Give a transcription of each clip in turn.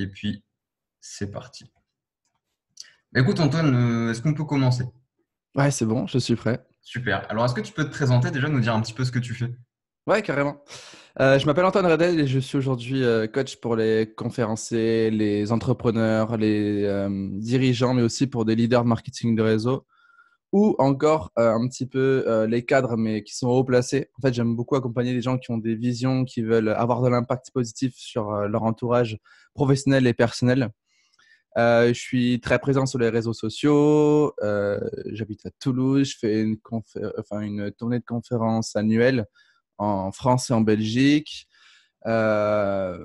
Et puis, c'est parti. Bah, écoute, Antoine, euh, est-ce qu'on peut commencer Ouais, c'est bon, je suis prêt. Super. Alors, est-ce que tu peux te présenter déjà, nous dire un petit peu ce que tu fais Ouais, carrément. Euh, je m'appelle Antoine Redel et je suis aujourd'hui euh, coach pour les conférenciers, les entrepreneurs, les dirigeants, mais aussi pour des leaders de marketing de réseau ou encore euh, un petit peu euh, les cadres, mais qui sont haut placés. En fait, j'aime beaucoup accompagner les gens qui ont des visions, qui veulent avoir de l'impact positif sur euh, leur entourage professionnel et personnel. je suis très présent sur les réseaux sociaux. J'habite à Toulouse. Je fais une, enfin, une tournée de conférences annuelle en France et en Belgique. Euh,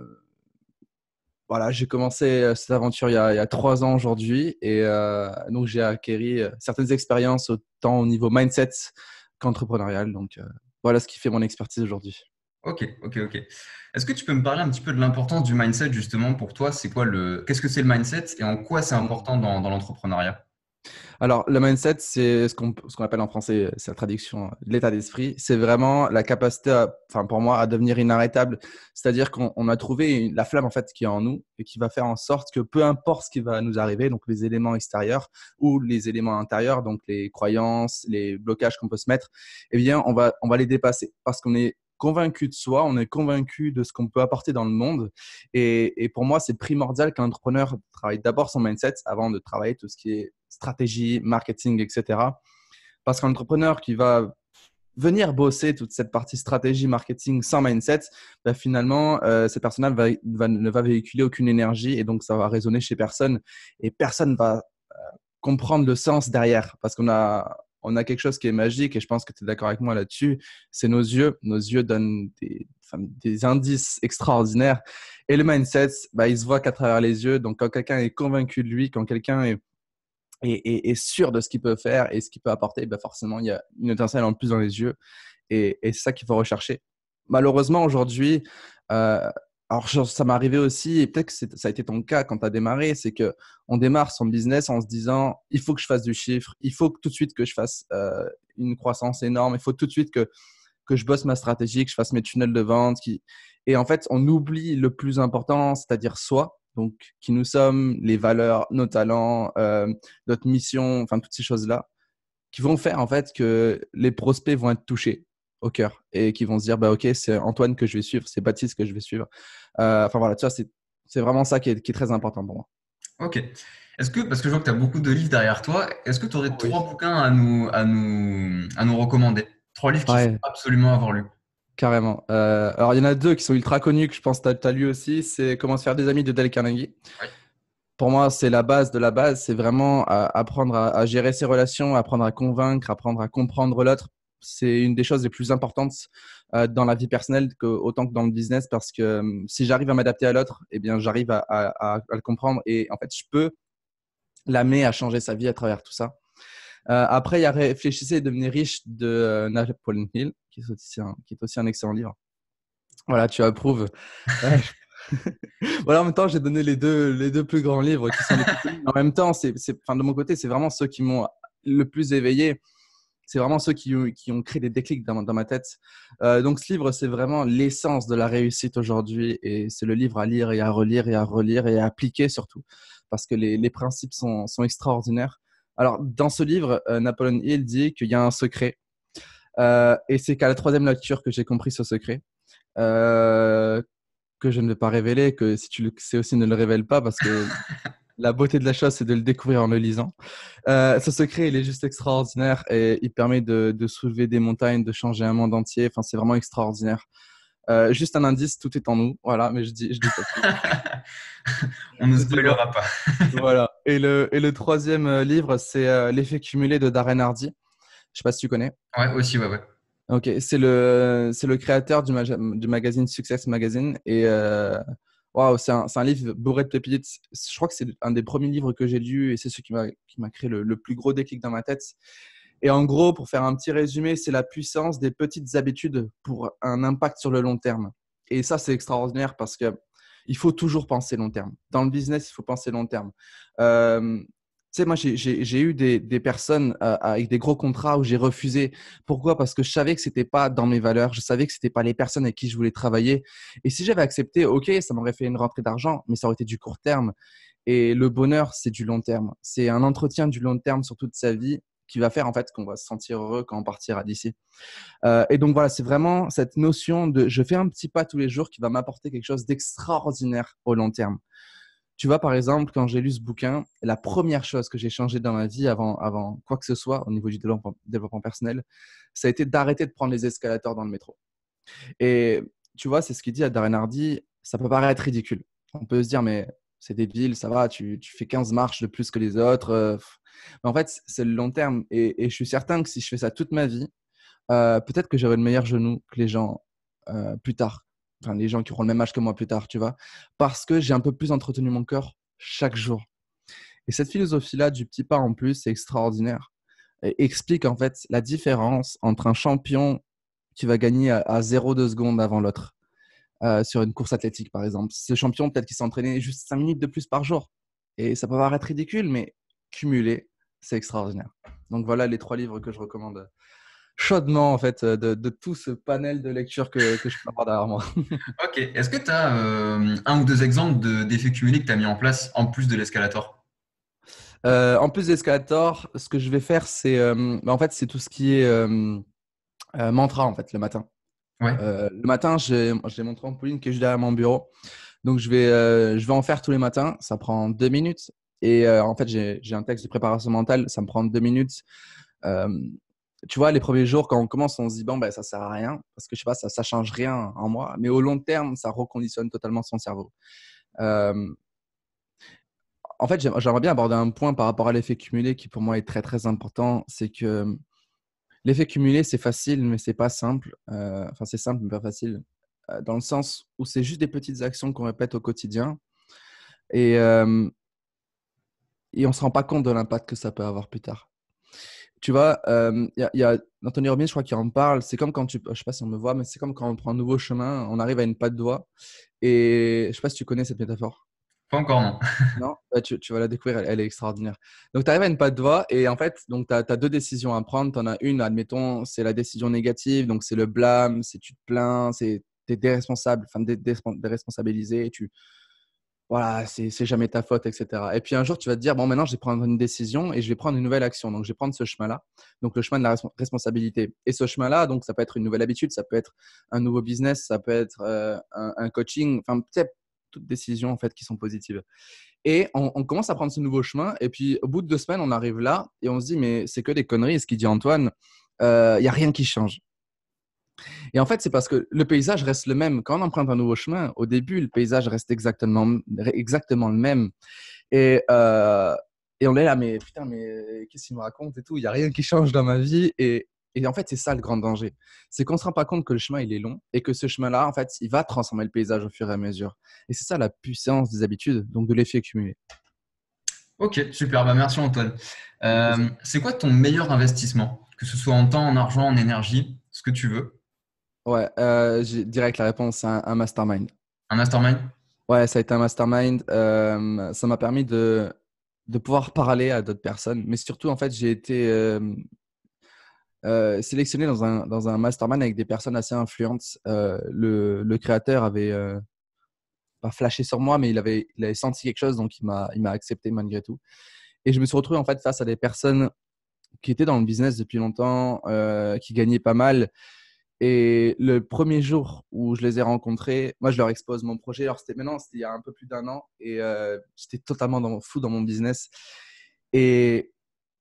voilà, j'ai commencé euh, cette aventure il y a, trois ans aujourd'hui et euh, donc j'ai acquéri euh, certaines expériences autant au niveau mindset qu'entrepreneurial. Donc voilà ce qui fait mon expertise aujourd'hui. Ok, ok, ok. Est-ce que tu peux me parler un petit peu de l'importance du mindset justement pour toi C'est quoi le Qu'est-ce que c'est le mindset et en quoi c'est important dans l'entrepreneuriat alors, le mindset, c'est ce qu'on appelle en français, euh, c'est la traduction, euh, l'état d'esprit. C'est vraiment la capacité, enfin pour moi, à devenir inarrêtable. C'est-à-dire qu'on a trouvé la flamme en fait qui est en nous et qui va faire en sorte que peu importe ce qui va nous arriver, donc les éléments extérieurs ou les éléments intérieurs, donc les croyances, les blocages qu'on peut se mettre, eh bien, on va on va les dépasser parce qu'on est convaincu de soi, on est convaincu de ce qu'on peut apporter dans le monde. Et, pour moi, c'est primordial qu'un entrepreneur travaille d'abord son mindset avant de travailler tout ce qui est stratégie, marketing, etc. Parce qu'un entrepreneur qui va venir bosser toute cette partie stratégie, marketing sans mindset, bah, finalement, ce euh, cette ne va véhiculer aucune énergie et donc ça va résonner chez personne et personne va euh, comprendre le sens derrière parce qu'on a, on a quelque chose qui est magique et je pense que tu es d'accord avec moi là-dessus. C'est nos yeux. Nos yeux donnent des, indices extraordinaires. Et le mindset, bah, il se voit qu'à travers les yeux. Donc, quand quelqu'un est convaincu de lui, quand quelqu'un est, sûr de ce qu'il peut faire et ce qu'il peut apporter, bah, forcément, il y a une étincelle en plus dans les yeux. Et, c'est ça qu'il faut rechercher. Malheureusement, aujourd'hui, euh, alors, ça m'est arrivé aussi, et peut-être que ça a été ton cas quand tu as démarré, c'est que démarre son business en se disant il faut que je fasse du chiffre, il faut que, tout de suite que je fasse euh, une croissance énorme, il faut tout de suite que, je bosse ma stratégie, que je fasse mes tunnels de vente. Et en fait, on oublie le plus important, c'est-à-dire soi, donc qui nous sommes, les valeurs, nos talents, euh, notre mission, enfin toutes ces choses-là, qui vont faire en fait que les prospects vont être touchés au cœur et qui vont se dire bah ok c'est Antoine que je vais suivre c'est Baptiste que je vais suivre euh, enfin voilà tu vois c'est vraiment ça qui est, très important pour moi ok est-ce que parce que je vois que tu as beaucoup de livres derrière toi est-ce que tu aurais trois bouquins à nous à nous à nous recommander trois livres qu'il sont faut absolument avoir lu Carrément. Euh, alors, il y en a deux qui sont ultra connus, que je pense que tu as, lu aussi. C'est Comment se faire des amis de Dale Carnegie. Pour moi, c'est la base de la base. C'est vraiment apprendre à, gérer ses relations, apprendre à convaincre, apprendre à comprendre l'autre c'est une des choses les plus importantes euh, dans la vie personnelle autant que dans le business parce que euh, si j'arrive à m'adapter à l'autre, eh bien j'arrive à, le comprendre et en fait je peux l'amener à changer sa vie à travers tout ça. Euh, après, il y a Réfléchissez et devenez riche de Napoleon Hill, qui est, aussi un, excellent livre. Voilà, tu approuves. voilà, en même temps, j'ai donné les deux, plus grands livres En même temps, c'est, de mon côté, c'est vraiment ceux qui m'ont le plus éveillé c'est vraiment ceux qui, ont créé des déclics dans, ma tête. Euh, donc ce livre, c'est vraiment l'essence de la réussite aujourd'hui et c'est le livre à lire et à relire et à relire et à appliquer surtout parce que les, principes sont, extraordinaires. Alors dans ce livre, euh, Napoléon Napoleon Hill dit qu'il y a un secret euh, et c'est qu'à la troisième lecture que j'ai compris ce secret. que je ne vais pas révéler, que si tu le sais aussi, ne le révèle pas parce que la beauté de la chose, c'est de le découvrir en le lisant. Euh, ce secret, il est juste extraordinaire et il permet de, soulever des montagnes, de changer un monde entier. Enfin, c'est vraiment extraordinaire. Euh, juste un indice, tout est en nous. Voilà, mais je dis, je dis On ne se spoilera pas. voilà. Et le, et le troisième euh, livre, c'est L'effet cumulé de Darren Hardy. Je ne sais pas si tu connais. Ouais, aussi, ouais, ouais. Ok, c'est le, le créateur du, du magazine Success Magazine et Waouh, c'est un, un, livre bourré de pépites. Je crois que c'est un des premiers livres que j'ai lu et c'est ce qui m'a créé le, le, plus gros déclic dans ma tête. Et en gros, pour faire un petit résumé, c'est la puissance des petites habitudes pour un impact sur le long terme. Et ça, c'est extraordinaire parce que il faut toujours penser long terme. Dans le business, il faut penser long terme. Euh, tu sais, moi, j'ai eu des, des personnes euh, avec des gros contrats où j'ai refusé. Pourquoi Parce que je savais que c'était pas dans mes valeurs. Je savais que c'était pas les personnes avec qui je voulais travailler. Et si j'avais accepté, ok, ça m'aurait fait une rentrée d'argent, mais ça aurait été du court terme. Et le bonheur, c'est du long terme. C'est un entretien du long terme sur toute sa vie qui va faire en fait qu'on va se sentir heureux quand on partira d'ici. Euh, et donc voilà, c'est vraiment cette notion de je fais un petit pas tous les jours qui va m'apporter quelque chose d'extraordinaire au long terme. Tu vois, par exemple, quand j'ai lu ce bouquin, la première chose que j'ai changée dans ma vie avant, avant quoi que ce soit au niveau du développement, personnel, ça a été d'arrêter de prendre les escalators dans le métro. Et tu vois, c'est ce qu'il dit à Darren Hardy, ça peut paraître ridicule. On peut se dire, mais c'est débile, ça va, tu, fais 15 marches de plus que les autres. Euh, mais en fait, c'est le long terme. Et, je suis certain que si je fais ça toute ma vie, euh, peut-être que j'aurai le meilleur genou que les gens euh, plus tard enfin, les gens qui auront le même âge que moi plus tard, tu vois, parce que j'ai un peu plus entretenu mon cœur chaque jour. Et cette philosophie-là du petit pas en plus, c'est extraordinaire. explique en fait la différence entre un champion qui va gagner à, 0,2 secondes avant l'autre euh, sur une course athlétique, par exemple. Ce champion, peut-être qu'il entraîné juste 5 minutes de plus par jour. Et ça peut paraître ridicule, mais cumulé, c'est extraordinaire. Donc voilà les trois livres que je recommande chaudement en fait euh, de, tout ce panel de lecture que, je peux avoir derrière moi. ok. Est-ce que tu as euh, un ou deux exemples d'effets cumulés que tu as mis en place en plus de l'escalator euh, En plus de l'escalator, ce que je vais faire, c'est bah, en fait c'est tout ce qui est mantra en fait le matin. le matin, j'ai mon trampoline qui est juste derrière mon bureau. Donc, je vais, je vais en faire tous les matins. Ça prend deux minutes. Et en fait, j'ai un texte de préparation mentale. Ça me prend deux minutes tu vois, les premiers jours, quand on commence, on se dit, bon, ben, ça sert à rien, parce que je sais pas, ça, ça change rien en moi. Mais au long terme, ça reconditionne totalement son cerveau. Euh, en fait, j'aimerais bien aborder un point par rapport à l'effet cumulé qui, pour moi, est très, très important. C'est que l'effet cumulé, c'est facile, mais c'est pas simple. Euh, enfin, c'est simple, mais pas facile. Euh, dans le sens où c'est juste des petites actions qu'on répète au quotidien. Et, et on ne se rend pas compte de l'impact que ça peut avoir plus tard tu vois, il euh, y, a, y a Anthony Robbins, je crois qu'il en parle. C'est comme quand tu, je sais pas si on me voit, mais c'est comme quand on prend un nouveau chemin, on arrive à une patte d'oie. Et je sais pas si tu connais cette métaphore. Pas encore, non. tu, vas la découvrir, elle, est extraordinaire. Donc, tu arrives à une patte d'oie et en fait, tu as, deux décisions à prendre. Tu en as une, admettons, c'est la décision négative, donc c'est le blâme, c'est tu te plains, c'est tu es déresponsable, enfin déresponsabilisé et tu, voilà, c'est jamais ta faute, etc. Et puis un jour, tu vas te dire, bon, maintenant, je vais prendre une décision et je vais prendre une nouvelle action. Donc, je vais prendre ce chemin-là, donc le chemin de la responsabilité. Et ce chemin-là, donc, ça peut être une nouvelle habitude, ça peut être un nouveau business, ça peut être euh, un, coaching, enfin, peut-être toutes décisions, en fait, qui sont positives. Et on, commence à prendre ce nouveau chemin. Et puis, au bout de deux semaines, on arrive là et on se dit, mais c'est que des conneries. ce qu'il dit Antoine, euh, il n'y a rien qui change. Et en fait, c'est parce que le paysage reste le même. Quand on emprunte un nouveau chemin, au début, le paysage reste exactement, exactement le même. Et, euh, et on est là, mais putain, mais qu'est-ce qu'il me raconte et tout Il n'y a rien qui change dans ma vie. Et, et en fait, c'est ça le grand danger. C'est qu'on ne se rend pas compte que le chemin, il est long et que ce chemin-là, en fait, il va transformer le paysage au fur et à mesure. Et c'est ça la puissance des habitudes, donc de l'effet cumulé. Ok, super. Bah merci Antoine. Euh, c'est quoi ton meilleur investissement Que ce soit en temps, en argent, en énergie, ce que tu veux Ouais, dirais euh, direct la réponse, c'est un mastermind. Un mastermind Ouais, ça a été un mastermind. Euh, ça m'a permis de, de pouvoir parler à d'autres personnes. Mais surtout, en fait, j'ai été euh, sélectionné dans un, dans un mastermind avec des personnes assez influentes. Le, le, créateur avait pas flashé sur moi, mais il avait, il senti quelque chose, donc il m'a, il m'a accepté malgré tout. Et je me suis retrouvé en fait face à des personnes qui étaient dans le business depuis longtemps, qui gagnaient pas mal, et le premier jour où je les ai rencontrés, moi, je leur expose mon projet. Alors, c'était maintenant, c'était il y a un peu plus d'un an. Et euh, j'étais totalement dans, fou dans mon business. Et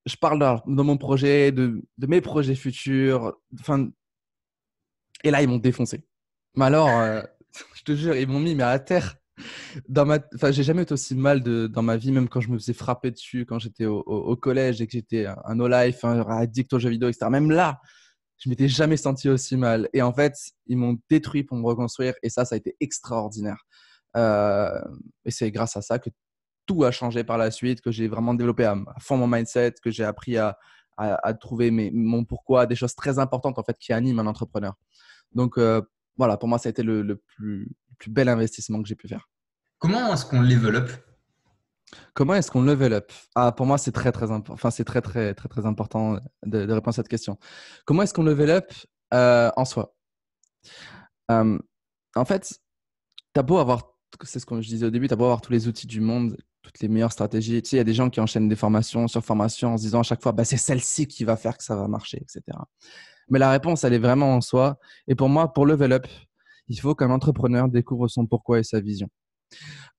je parle de, mon projet, de, mes projets futurs. et là, ils m'ont défoncé. Mais alors, euh, je te jure, ils m'ont mis mais à terre. Dans ma, enfin, j'ai jamais eu aussi mal dans ma vie, même quand je me faisais frapper dessus, quand j'étais au, collège et que j'étais un, un no-life, un addict aux jeux vidéo, etc. Même là, je m'étais jamais senti aussi mal. Et en fait, ils m'ont détruit pour me reconstruire. Et ça, ça a été extraordinaire. Euh, et c'est grâce à ça que tout a changé par la suite, que j'ai vraiment développé à, fond mon mindset, que j'ai appris à, trouver mon pourquoi, des choses très importantes en fait qui animent un entrepreneur. Donc euh, voilà, pour moi, ça a été le, plus, le plus bel investissement que j'ai pu faire. Comment est-ce qu'on level up Comment est-ce qu'on level up ah, Pour moi, c'est très très, enfin, c'est très, très, très, très important de, répondre à cette question. Comment est-ce qu'on level up euh, en soi En fait, as beau avoir, c'est ce que je disais au début, as beau avoir tous les outils du monde, toutes les meilleures stratégies. Tu sais, il y a des gens qui enchaînent des formations sur formations en se disant à chaque fois, bah, c'est celle-ci qui va faire que ça va marcher, etc. Mais la réponse, elle est vraiment en soi. Et pour moi, pour level up, il faut qu'un entrepreneur découvre son pourquoi et sa vision.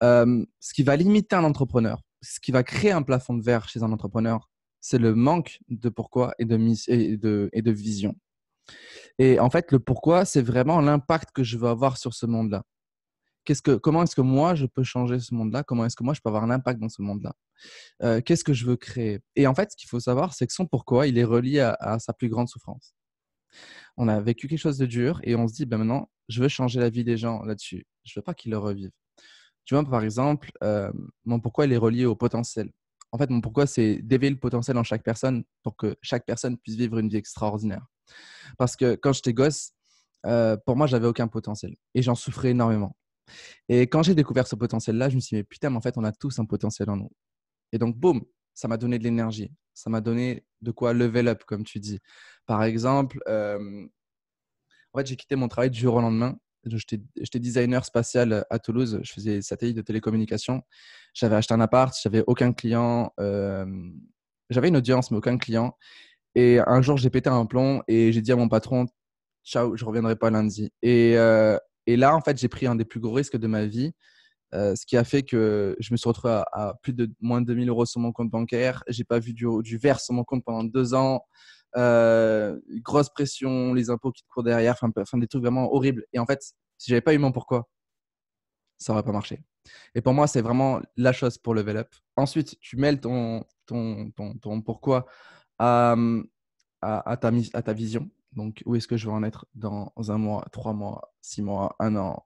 Euh, ce qui va limiter un entrepreneur, ce qui va créer un plafond de verre chez un entrepreneur, c'est le manque de pourquoi et de, et et de vision. Et en fait, le pourquoi, c'est vraiment l'impact que je veux avoir sur ce monde-là. comment est-ce que moi je peux changer ce monde-là Comment est-ce que moi je peux avoir un impact dans ce monde-là euh, Qu'est-ce que je veux créer Et en fait, ce qu'il faut savoir, c'est que son pourquoi, il est relié à, sa plus grande souffrance. On a vécu quelque chose de dur et on se dit, ben maintenant, je veux changer la vie des gens là-dessus. Je veux pas qu'ils le revivent. Tu vois, par exemple, euh, mon pourquoi il est relié au potentiel. En fait, mon pourquoi, c'est d'éveiller le potentiel en chaque personne pour que chaque personne puisse vivre une vie extraordinaire. Parce que quand j'étais gosse, euh, pour moi, j'avais aucun potentiel et j'en souffrais énormément. Et quand j'ai découvert ce potentiel-là, je me suis dit, mais putain, en fait, on a tous un potentiel en nous. Et donc, boum, ça m'a donné de l'énergie. Ça m'a donné de quoi level up, comme tu dis. Par exemple, euh, en fait, j'ai quitté mon travail du jour au lendemain j'étais designer spatial euh, à Toulouse, je faisais satellite de télécommunication. J'avais acheté un appart, j'avais aucun client, euh, j'avais une audience, mais aucun client. Et un jour, j'ai pété un plomb et j'ai dit à mon patron, ciao, je reviendrai pas lundi. Et, euh, et là, en fait, j'ai pris un des plus gros risques de ma vie. ce qui a fait que je me suis retrouvé à, plus de moins de 2000 euros sur mon compte bancaire. J'ai pas vu du, du verre sur mon compte pendant deux ans. Euh, grosse pression, les impôts qui te courent derrière, enfin des trucs vraiment horribles. Et en fait, si j'avais pas eu mon pourquoi, ça aurait pas marché. Et pour moi, c'est vraiment la chose pour level up. Ensuite, tu mêles ton, ton, ton, ton pourquoi à, à, ta, vision. Donc, où est-ce que je veux en être dans un mois, trois mois, six mois, un an,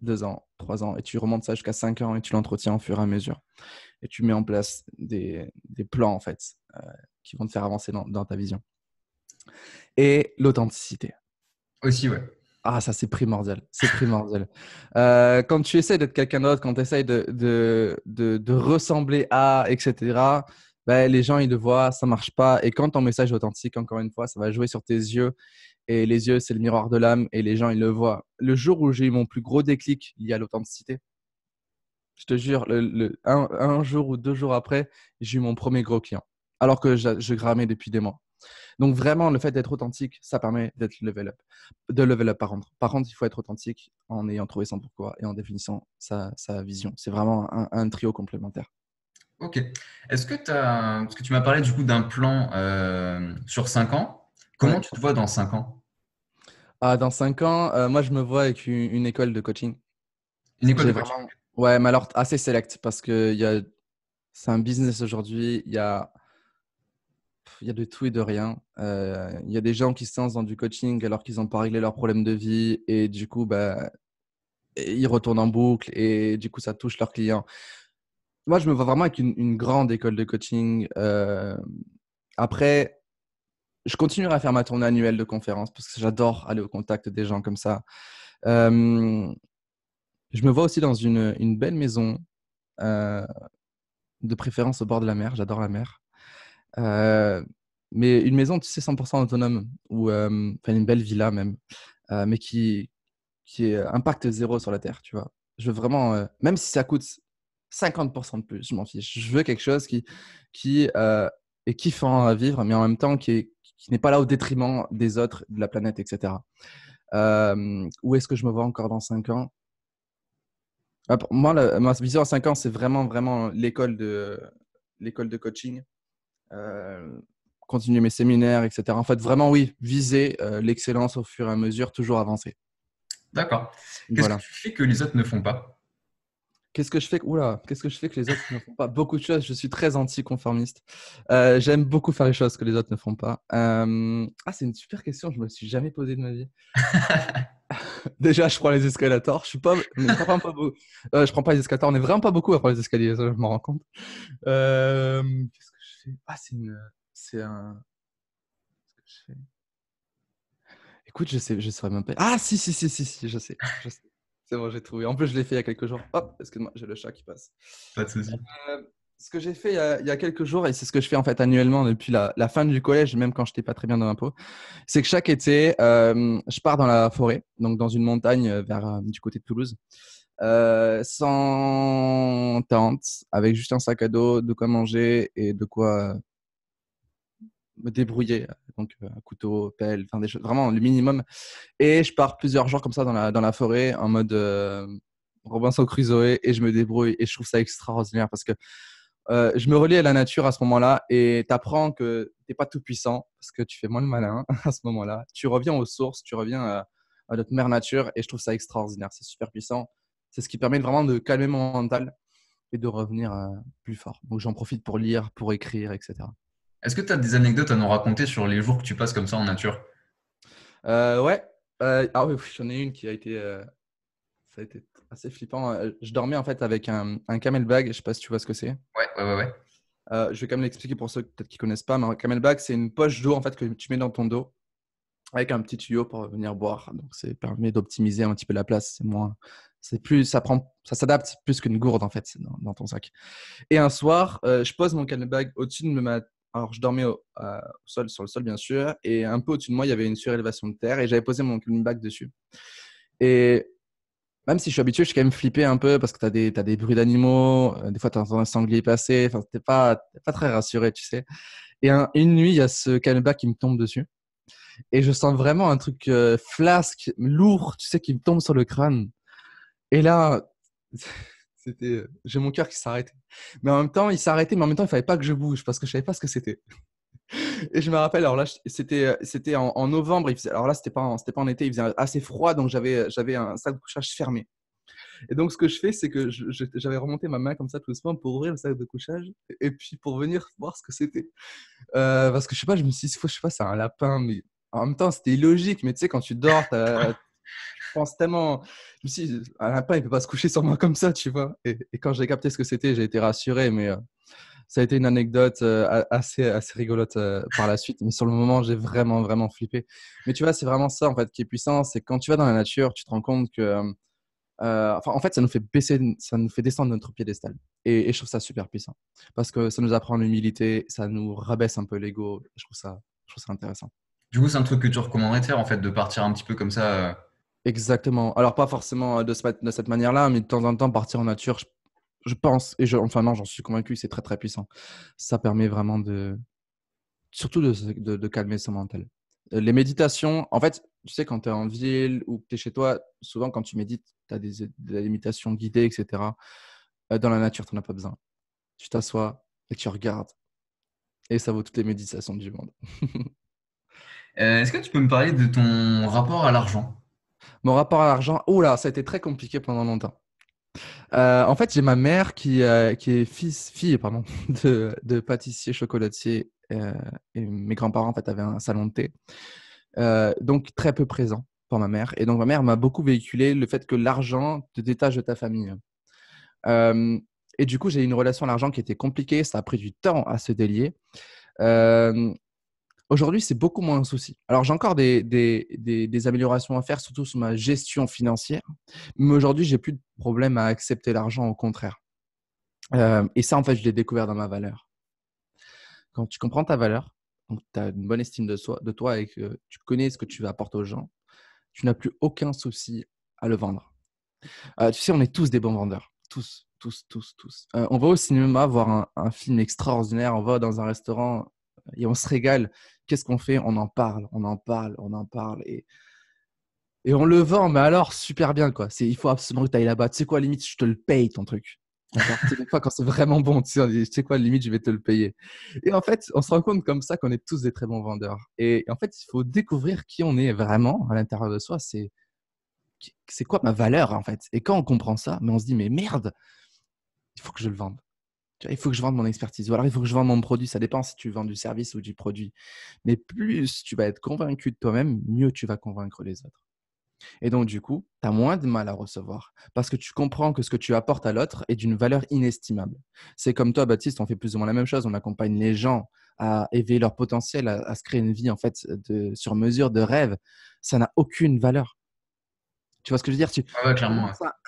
deux ans, trois ans, et tu remontes ça jusqu'à cinq ans et tu l'entretiens au fur et à mesure. Et tu mets en place des, plans, en fait, euh, qui vont te faire avancer dans ta vision et l'authenticité. Aussi, ouais. Ah, ça, c'est primordial. C'est primordial. Euh, quand tu essaies d'être quelqu'un d'autre, quand tu essaies de, de, ressembler à, etc., ben, les gens, ils le voient, ça marche pas. Et quand ton message est authentique, encore une fois, ça va jouer sur tes yeux. Et les yeux, c'est le miroir de l'âme et les gens, ils le voient. Le jour où j'ai eu mon plus gros déclic il y a l'authenticité, je te jure, un, jour ou deux jours après, j'ai eu mon premier gros client. Alors que je, je grammais depuis des mois. Donc vraiment, le fait d'être authentique, ça permet d'être level up, de level up par contre. Par contre, il faut être authentique en ayant trouvé son pourquoi et en définissant sa, sa vision. C'est vraiment un, trio complémentaire. Ok. Est-ce que, as... Parce que tu m'as parlé du coup d'un plan euh, sur 5 ans Comment tu te vois dans 5 ans ah, Dans 5 ans, euh, moi je me vois avec une, école de coaching. Une école de coaching Ouais, mais alors assez select parce que y a... c'est un business aujourd'hui. Il y a il y a de tout et de rien. Euh, il y a des gens qui se lancent dans du coaching alors qu'ils n'ont pas réglé leurs problèmes de vie et du coup, bah, ils retournent en boucle et du coup, ça touche leurs clients. Moi, je me vois vraiment avec une, grande école de coaching. Euh, après, je continuerai à faire ma tournée annuelle de conférences parce que j'adore aller au contact des gens comme ça. Euh, je me vois aussi dans une belle maison, de préférence au bord de la mer. J'adore la mer. Euh, mais une maison, tu sais, 100% autonome, ou euh, enfin une belle villa même, euh, mais qui, qui est impact zéro sur la terre, tu vois. Je veux vraiment, même si ça coûte 50% de plus, je m'en fiche. Je veux quelque chose qui, qui est kiffant à vivre, mais en même temps qui, est, qui n'est pas là au détriment des autres, de la planète, etc. où est-ce que je me vois encore dans 5 ans ah, moi, ma vision en 5 ans, c'est vraiment, vraiment l'école de, l'école de coaching euh, continuer mes séminaires, etc. En fait, vraiment, oui, viser euh, l'excellence au fur et à mesure, toujours avancer. D'accord. Qu'est-ce que tu fais que les autres ne font pas Qu'est-ce que je fais Oula, qu'est-ce que je fais que les autres ne font pas Beaucoup de choses. Je suis très anticonformiste. Euh, j'aime beaucoup faire les choses que les autres ne font pas. Ah, c'est une super question. Je me suis jamais posée de ma vie. Déjà, je prends les escalators. Je suis prends pas, je prends pas les escalators. On est vraiment pas beaucoup à prendre les escaliers. je m'en rends compte. Ah, c'est une. C'est un. Que je fais Écoute, je sais, je même pas. Ah, si, si, si, si, je sais. C'est bon, j'ai trouvé. En plus, je l'ai fait il y a quelques jours. Hop, excuse-moi, j'ai le chat qui passe. Pas de souci. Euh, ce que j'ai fait il y, a, il y, a, quelques jours, et c'est ce que je fais en fait annuellement depuis la, fin du collège, même quand je n'étais pas très bien dans l'impôt, c'est que chaque été, euh, je pars dans la forêt, donc dans une montagne euh, vers du côté de Toulouse. Euh, sans tente, avec juste un sac à dos, de quoi manger et de quoi euh, me débrouiller. Donc, euh, un couteau, pelle, enfin, des choses, vraiment le minimum. Et je pars plusieurs jours comme ça dans la, forêt en mode Robinson Crusoe et je me débrouille. Et je trouve ça extraordinaire parce que je me relie à la nature à ce moment-là et apprends que t'es pas tout puissant parce que tu fais moins le malin à ce moment-là. Tu reviens aux sources, tu reviens à notre mère nature et je trouve ça extraordinaire. C'est super puissant. C'est ce qui permet vraiment de calmer mon mental et de revenir euh, plus fort. Donc j'en profite pour lire, pour écrire, etc. Est-ce que tu as des anecdotes à nous raconter sur les jours que tu passes comme ça en nature euh, Ouais. Euh, ah oui, j'en ai une qui a été. ça a été assez flippant. Je dormais en fait avec un, camel bag. Je ne sais pas si tu vois ce que c'est. Ouais, ouais, ouais. je vais quand même l'expliquer pour ceux peut-être qui connaissent pas. Mais un bag, c'est une poche d'eau en fait que tu mets dans ton dos avec un petit tuyau pour venir boire. Donc, ça permet d'optimiser un petit peu la place. C'est moins, c'est plus, ça prend, ça s'adapte plus qu'une gourde en fait dans, dans, ton sac. Et un soir, euh, je pose mon canne au-dessus de ma, alors je dormais au, sol, sur le sol bien sûr, et un peu au-dessus de moi il y avait une surélévation de terre et j'avais posé mon canne dessus. Et même si je suis habitué, je suis quand même flippé un peu parce que tu as des, des bruits d'animaux, euh, des fois tu entends un sanglier passer, enfin n'es pas, pas très rassuré, tu sais. Et une nuit, il y a ce cannebag qui me tombe dessus et je sens vraiment un truc euh, flasque, lourd, tu sais, qui me tombe sur le crâne. Et là, c'était, j'ai mon cœur qui s'arrêtait. Mais en même temps, il s'arrêtait, mais en même temps, il fallait pas que je bouge parce que je savais pas ce que c'était. Et je me rappelle, alors là, c'était, c'était en, novembre. alors là, c'était pas, c'était pas en été, il faisait assez froid, donc j'avais, j'avais un sac de couchage fermé. Et donc, ce que je fais, c'est que j'avais remonté ma main comme ça tout doucement pour ouvrir le sac de couchage et puis pour venir voir ce que c'était. Euh, parce que je sais pas, je me suis dit, je sais pas, c'est un lapin, mais en même temps, c'était illogique. Mais tu sais, quand tu dors, je pense tellement. Je me suis dit, un il ne peut pas se coucher sur moi comme ça, tu vois. Et, quand j'ai capté ce que c'était, j'ai été rassuré. Mais euh, ça a été une anecdote euh, assez, assez rigolote euh, par la suite. Mais sur le moment, j'ai vraiment, vraiment flippé. Mais tu vois, c'est vraiment ça, en fait, qui est puissant. C'est quand tu vas dans la nature, tu te rends compte que. enfin, en fait, ça nous fait baisser, ça nous fait descendre notre piédestal. Et, je trouve ça super puissant. Parce que ça nous apprend l'humilité, ça nous rabaisse un peu l'ego. Je trouve ça, je trouve ça intéressant. Du coup, c'est un truc que tu recommanderais de faire, en fait, de partir un petit peu comme ça Exactement. Alors, pas forcément euh, de, de cette manière-là, mais de temps en temps, partir en nature, je, pense, et je, enfin non, j'en suis convaincu, c'est très très puissant. Ça permet vraiment de, surtout de, calmer son mental. Euh, les méditations, en fait, tu sais, quand tu es en ville ou que tu es chez toi, souvent quand tu médites, tu as des, des méditations guidées, etc. Euh, dans la nature, tu n'en as pas besoin. Tu t'assois et tu regardes. Et ça vaut toutes les méditations du monde. Est-ce que tu peux me parler de ton rapport à l'argent mon rapport à l'argent, oh là, ça a été très compliqué pendant longtemps. Euh, en fait, j'ai ma mère qui, euh, est fille de, de pâtissier chocolatier euh, et mes grands-parents en fait, avaient un salon de thé. donc, très peu présent pour ma mère. Et donc, ma mère m'a beaucoup véhiculé le fait que l'argent te détache de ta famille. et du coup, j'ai eu une relation à l'argent qui était compliquée. Ça a pris du temps à se délier. Aujourd'hui, c'est beaucoup moins un souci. Alors, j'ai encore des, améliorations à faire, surtout sur ma gestion financière. Mais aujourd'hui, j'ai plus de problème à accepter l'argent, au contraire. Euh, et ça, en fait, je l'ai découvert dans ma valeur. Quand tu comprends ta valeur, donc tu as une bonne estime de, soi, de toi et que tu connais ce que tu vas apporter aux gens, tu n'as plus aucun souci à le vendre. Euh, tu sais, on est tous des bons vendeurs. Tous, tous, tous, tous. Euh, on va au cinéma voir un film extraordinaire, on va dans un restaurant et on se régale. Qu'est-ce qu'on fait On en parle, on en parle, on en parle. Et, et on le vend, mais alors super bien quoi. C'est, il faut absolument que tu ailles là-bas. Tu sais quoi, limite, je te le paye ton truc. Des fois, quand c'est vraiment bon, tu sais, tu sais quoi, limite, je vais te le payer. Et en fait, on se rend compte comme ça qu'on est tous des très bons vendeurs. Et en fait, il faut découvrir qui on est vraiment à l'intérieur de soi. C'est, c'est quoi ma valeur en fait Et quand on comprend ça, mais on se dit, mais merde, il faut que je le vende il faut que je vende mon expertise, ou alors il faut que je vende mon produit, ça dépend si tu vends du service ou du produit. Mais plus tu vas être convaincu de toi-même, mieux tu vas convaincre les autres. Et donc, du coup, tu as moins de mal à recevoir parce que tu comprends que ce que tu apportes à l'autre est d'une valeur inestimable. C'est comme toi, Baptiste, on fait plus ou moins la même chose. On accompagne les gens à éveiller leur potentiel, à, se créer une vie en fait sur mesure de rêve. Ça n'a aucune valeur. Tu vois ce que je veux dire tu, ah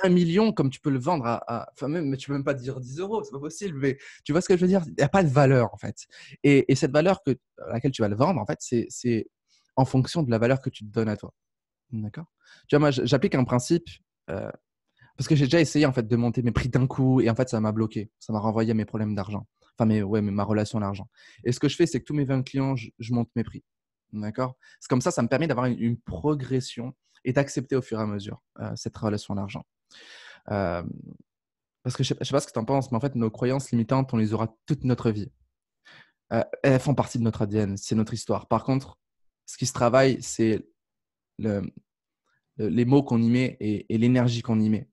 un million comme tu peux le vendre à. Enfin, même, mais tu peux même pas dire 10 euros, c'est pas possible. Mais tu vois ce que je veux dire Il n'y a pas de valeur, en fait. Et, cette valeur que, à laquelle tu vas le vendre, en fait, c'est en fonction de la valeur que tu te donnes à toi. D'accord Tu vois, moi, j'applique un principe. Euh, parce que j'ai déjà essayé en fait de monter mes prix d'un coup et en fait ça m'a bloqué, ça m'a renvoyé à mes problèmes d'argent, enfin mais ouais, mais ma relation à l'argent. Et ce que je fais, c'est que tous mes 20 clients, je, monte mes prix. D'accord C'est comme ça, ça me permet d'avoir une, progression et d'accepter au fur et à mesure euh, cette relation à l'argent. Euh, parce que je ne sais, pas ce que tu en penses, mais en fait, nos croyances limitantes, on les aura toute notre vie. Euh, elles font partie de notre ADN, c'est notre histoire. Par contre, ce qui se travaille, c'est le, les mots qu'on y met et, l'énergie qu'on y met.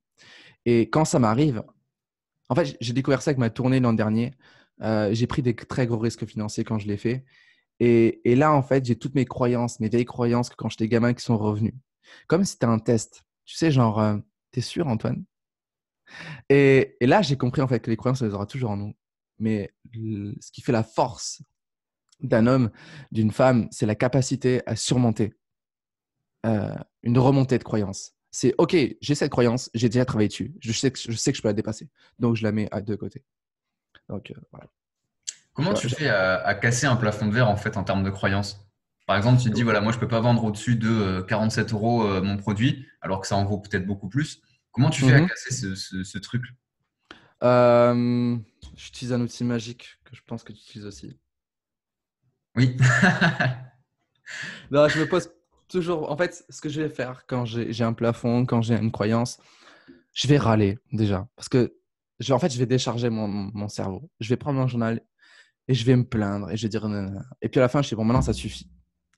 Et quand ça m'arrive, en fait, j'ai découvert ça avec ma tournée l'an dernier. j'ai pris des très gros risques financiers quand je l'ai fait. Et, et, là, en fait, j'ai toutes mes croyances, mes vieilles croyances que quand j'étais gamin qui sont revenues. Comme si c'était un test. Tu sais, genre, tu euh, t'es sûr, Antoine et, là, j'ai compris en fait que les croyances, on les aura toujours en nous. Mais ce qui fait la force d'un homme, d'une femme, c'est la capacité à surmonter euh, une remontée de croyances. C'est OK, j'ai cette croyance, j'ai déjà travaillé dessus, je sais, que, je sais que je peux la dépasser. Donc, je la mets à deux côtés. Donc, euh, Comment tu fais à, casser un plafond de verre en fait en termes de croyances par exemple, tu te dis, voilà, moi, euh, je ne peux pas vendre au-dessus de 47 euh, euros euh, mon produit, alors que ça en vaut peut-être beaucoup plus. Comment tu fais à mhm. casser ce, truc J'utilise un outil magique que je pense que tu utilises aussi. Oui. non, je me pose toujours. En fait, ce que je vais faire quand j'ai un plafond, quand j'ai une croyance, je vais râler déjà. Parce que, je, en fait, je vais décharger mon, mon cerveau. Je vais prendre mon journal et je vais me plaindre et je vais dire. Et puis à la fin, je dis, bon, maintenant, ça suffit.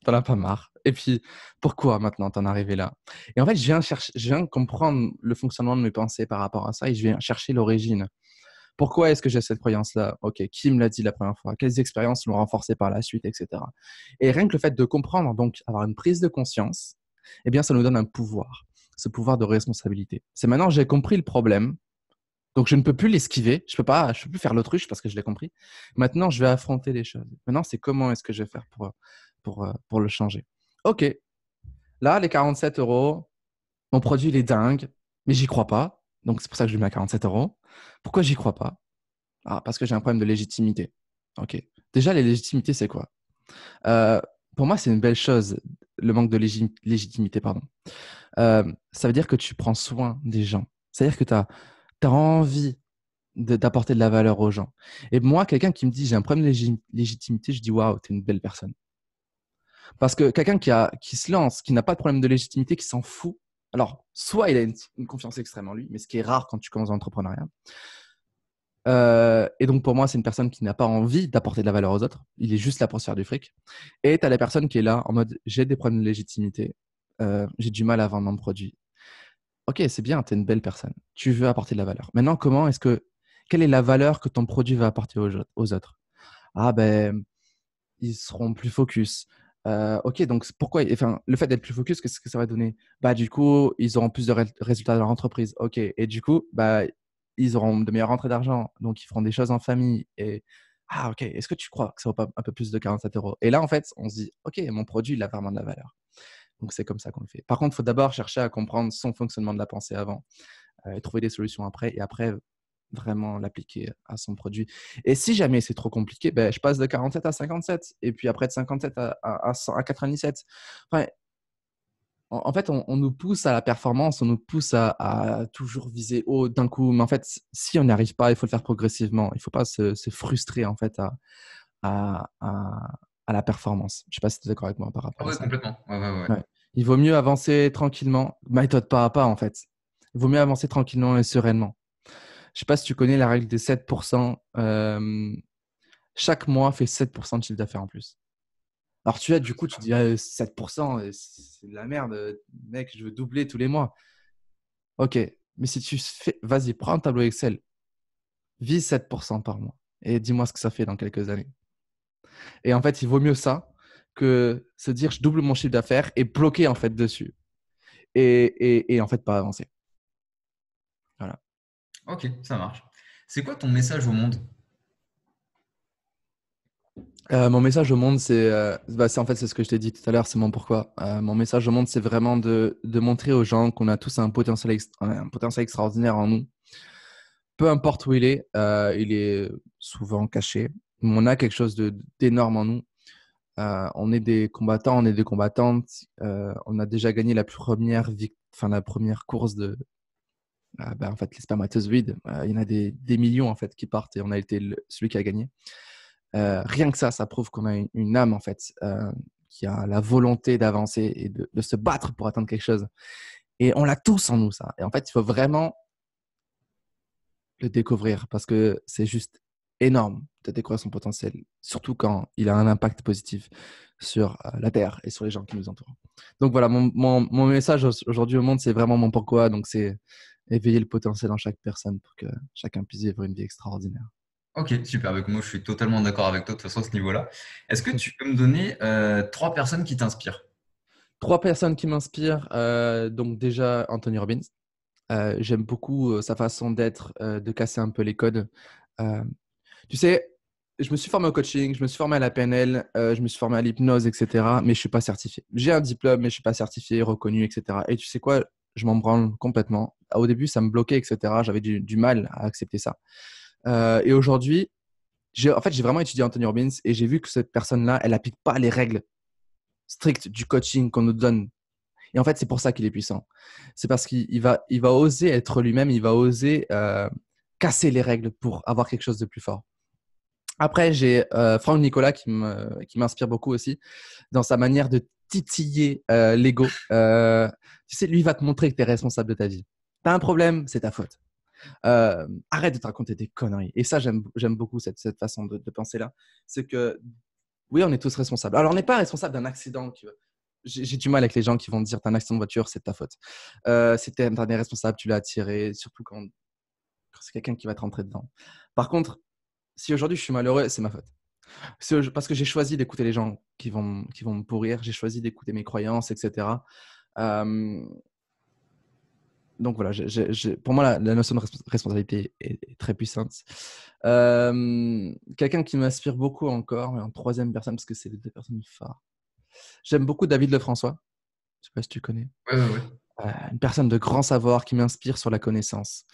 T'en as pas marre. Et puis, pourquoi maintenant t'en es arrivé là Et en fait, je viens, chercher, viens comprendre le fonctionnement de mes pensées par rapport à ça et je viens chercher l'origine. Pourquoi est-ce que j'ai cette croyance-là Ok, qui me l'a dit la première fois Quelles expériences l'ont renforcé par la suite, etc. Et rien que le fait de comprendre, donc avoir une prise de conscience, eh bien, ça nous donne un pouvoir, ce pouvoir de responsabilité. C'est maintenant j'ai compris le problème, donc je ne peux plus l'esquiver, je peux pas, peux plus faire l'autruche parce que je l'ai compris. Maintenant, je vais affronter les choses. Maintenant, c'est comment est-ce que je vais faire pour euh, pour, le changer. OK. Là, les 47 euros, mon produit, il est dingue, mais j'y crois pas. Donc, c'est pour ça que je lui mets à 47 euros. Pourquoi j'y crois pas ah, Parce que j'ai un problème de légitimité. OK. Déjà, les légitimités, c'est quoi euh, Pour moi, c'est une belle chose, le manque de légitimité. pardon. Euh, ça veut dire que tu prends soin des gens. C'est-à-dire que tu as, envie d'apporter de, de, la valeur aux gens. Et moi, quelqu'un qui me dit j'ai un problème de légitimité, je dis waouh, es une belle personne. Parce que quelqu'un qui, se lance, qui n'a pas de problème de légitimité, qui s'en fout, alors soit il a une, confiance extrême en lui, mais ce qui est rare quand tu commences en l'entrepreneuriat. Euh, et donc pour moi, c'est une personne qui n'a pas envie d'apporter de la valeur aux autres. Il est juste là pour se faire du fric. Et tu as la personne qui est là en mode j'ai des problèmes de légitimité, euh, j'ai du mal à vendre mon produit. Ok, c'est bien, tu es une belle personne. Tu veux apporter de la valeur. Maintenant, comment est-ce que quelle est la valeur que ton produit va apporter aux, autres Ah ben, ils seront plus focus, ok, donc pourquoi, enfin, le fait d'être plus focus, qu'est-ce que ça va donner Bah, du coup, ils auront plus de résultats dans leur entreprise. Ok, et du coup, bah, ils auront de meilleures rentrées d'argent, donc ils feront des choses en famille. Et ah, ok, est-ce que tu crois que ça vaut pas un peu plus de 47 euros Et là, en fait, on se dit, ok, mon produit, il a vraiment de la valeur. Donc, c'est comme ça qu'on le fait. Par contre, il faut d'abord chercher à comprendre son fonctionnement de la pensée avant, et trouver des solutions après, et après, vraiment l'appliquer à son produit. Et si jamais c'est trop compliqué, ben, je passe de 47 à 57, et puis après de 57 à, à, à, 97. en, fait, on, nous pousse à la performance, on nous pousse à, toujours viser haut d'un coup. Mais en fait, si on n'y arrive pas, il faut le faire progressivement. Il ne faut pas se, frustrer en fait à, la performance. Je ne sais pas si tu es d'accord avec moi par rapport à ça. Complètement. Il vaut mieux avancer tranquillement, méthode pas à pas en fait. Il vaut mieux avancer tranquillement et sereinement je sais pas si tu connais la règle des 7%. Euh, chaque mois fait 7% de chiffre d'affaires en plus. Alors tu as du coup, tu dis 7%, euh, c'est de la merde, mec, je veux doubler tous les mois. Ok, mais si tu fais, vas-y, prends un tableau Excel, vise 7% par mois et dis-moi ce que ça fait dans quelques années. Et en fait, il vaut mieux ça que se dire je double mon chiffre d'affaires et bloquer en fait dessus et, et en fait pas avancer. Voilà. Ok, ça marche. C'est quoi ton message au monde euh, mon message au monde, euh, bah, c'est en fait c'est ce que je t'ai dit tout à l'heure, c'est mon pourquoi. Euh, mon message au monde, c'est vraiment de, montrer aux gens qu'on a tous un potentiel, extraordinaire en nous. Peu importe où il est, il est souvent caché. On a quelque chose d'énorme en nous. on est des combattants, on est des combattantes. on a déjà gagné la première, la première course de, ah bah, en fait, les spermatozoïdes, euh, il y en a des, des, millions en fait qui partent et on a été celui qui a gagné. Euh, rien que ça, ça prouve qu'on a une, âme en fait euh, qui a la volonté d'avancer et de, se battre pour atteindre quelque chose. Et on l'a tous en nous ça. Et en fait, il faut vraiment le découvrir parce que c'est juste énorme de découvrir son potentiel, surtout quand il a un impact positif sur la Terre et sur les gens qui nous entourent. Donc voilà, mon, mon, mon message aujourd'hui au monde, c'est vraiment mon pourquoi. Donc c'est éveiller le potentiel en chaque personne pour que chacun puisse vivre une vie extraordinaire. Ok, super. Avec moi, je suis totalement d'accord avec toi de toute façon à ce niveau-là. Est-ce que tu peux me donner euh, trois personnes qui t'inspirent Trois personnes qui m'inspirent. Euh, donc déjà Anthony Robbins. Euh, j'aime beaucoup sa façon d'être, de casser un peu les codes. tu sais, je me suis formé au coaching, je me suis formé à la PNL, je me suis formé à l'hypnose, etc. Mais je suis pas certifié. J'ai un diplôme, mais je suis pas certifié, reconnu, etc. Et tu sais quoi Je m'en branle complètement. Ah, au début, ça me bloquait, etc. J'avais du, mal à accepter ça. Euh, et aujourd'hui, en fait, j'ai vraiment étudié Anthony Robbins et j'ai vu que cette personne-là, elle n'applique pas les règles strictes du coaching qu'on nous donne. Et en fait, c'est pour ça qu'il est puissant. C'est parce qu'il va, il va oser être lui-même, il va oser euh, casser les règles pour avoir quelque chose de plus fort. Après, j'ai euh, Franck Nicolas qui m'inspire beaucoup aussi dans sa manière de titiller euh, l'ego. Euh, tu sais, lui va te montrer que tu es responsable de ta vie. T'as un problème, c'est ta faute. Euh, arrête de te raconter des conneries. Et ça, j'aime beaucoup cette, façon de, penser là. C'est que, oui, on est tous responsables. Alors, on n'est pas responsable d'un accident, J'ai du mal avec les gens qui vont dire t'as un accident de voiture, c'est ta faute. C'était un dernier responsable, tu l'as attiré, surtout quand, c'est quelqu'un qui va te rentrer dedans. Par contre, si aujourd'hui je suis malheureux, c'est ma faute. Parce que j'ai choisi d'écouter les gens qui vont, qui vont me pourrir, j'ai choisi d'écouter mes croyances, etc donc voilà, pour moi, la, notion de responsabilité est, très puissante. Euh, quelqu'un qui m'inspire beaucoup encore, mais en troisième personne, parce que c'est les deux personnes phares. J'aime beaucoup David Lefrançois. Je ne sais pas si tu connais. Euh, une personne de grand savoir qui m'inspire sur la connaissance.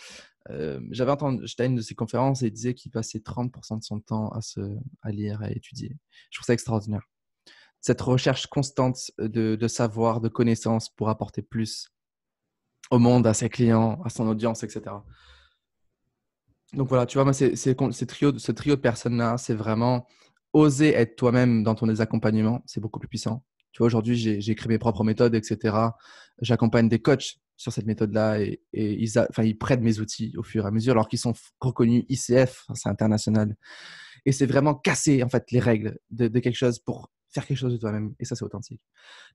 Euh, j'avais entendu, j'étais à une de ses conférences et il disait qu'il passait 30% de son temps à, se, à lire, à étudier. Je trouve ça extraordinaire. Cette recherche constante de savoir, de connaissance pour apporter plus au monde, à ses clients, à son audience, etc. Donc voilà, tu vois, moi, c'est c'est ce trio de personnes-là, c'est vraiment oser être toi-même dans ton accompagnement c'est beaucoup plus puissant. Tu vois, aujourd'hui, j'ai créé mes propres méthodes, etc. J'accompagne des coachs sur cette méthode-là et, ils, enfin, ils mes outils au fur et à mesure, alors qu'ils sont reconnus ICF, c'est international. Et c'est vraiment casser en fait les règles de quelque chose pour faire quelque chose de toi-même. Et ça, c'est authentique.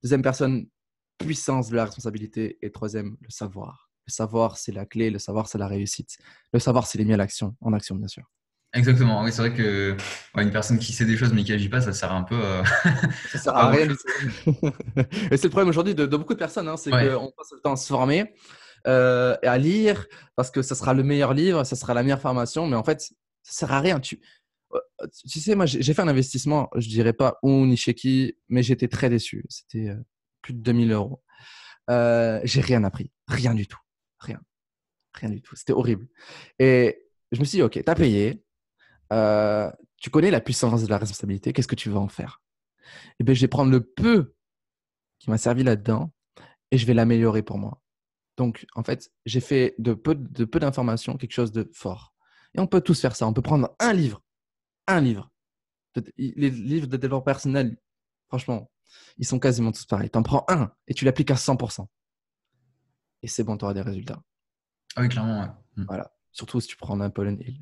Deuxième personne puissance de la responsabilité. Et troisième, le savoir. Le savoir, c'est la clé. Le savoir, c'est la réussite. Le savoir, c'est les mis l'action, en action, bien sûr. Exactement. c'est vrai que une personne qui sait des choses mais qui agit pas, ça sert un peu. Euh, ça sert à rien. et c'est le problème aujourd'hui de, beaucoup de personnes, hein, c'est qu'on passe le temps à se former, euh, et à lire, parce que ça sera le meilleur livre, ça sera la meilleure formation, mais en fait, ça sert à rien. Tu, euh, tu sais, moi, j'ai fait un investissement, je dirais pas où ni chez qui, mais j'étais très déçu. C'était plus de 2000 euros. Euh, j'ai rien appris, rien du tout, rien, rien du tout. C'était horrible. Et je me suis dit, ok, as payé, euh, tu connais la puissance de la responsabilité, qu'est-ce que tu vas en faire Eh bien, je vais prendre le peu qui m'a servi là-dedans et je vais l'améliorer pour moi. Donc, en fait, j'ai fait de peu, de peu d'informations quelque chose de fort. Et on peut tous faire ça. On peut prendre un livre, un livre. Les livres de développement personnel, franchement, ils sont quasiment tous pareils. Tu en prends un et tu l'appliques à 100%. Et c'est bon, tu auras des résultats. Ah oui, clairement. Hmm. Voilà. Surtout si tu prends un pollen hill.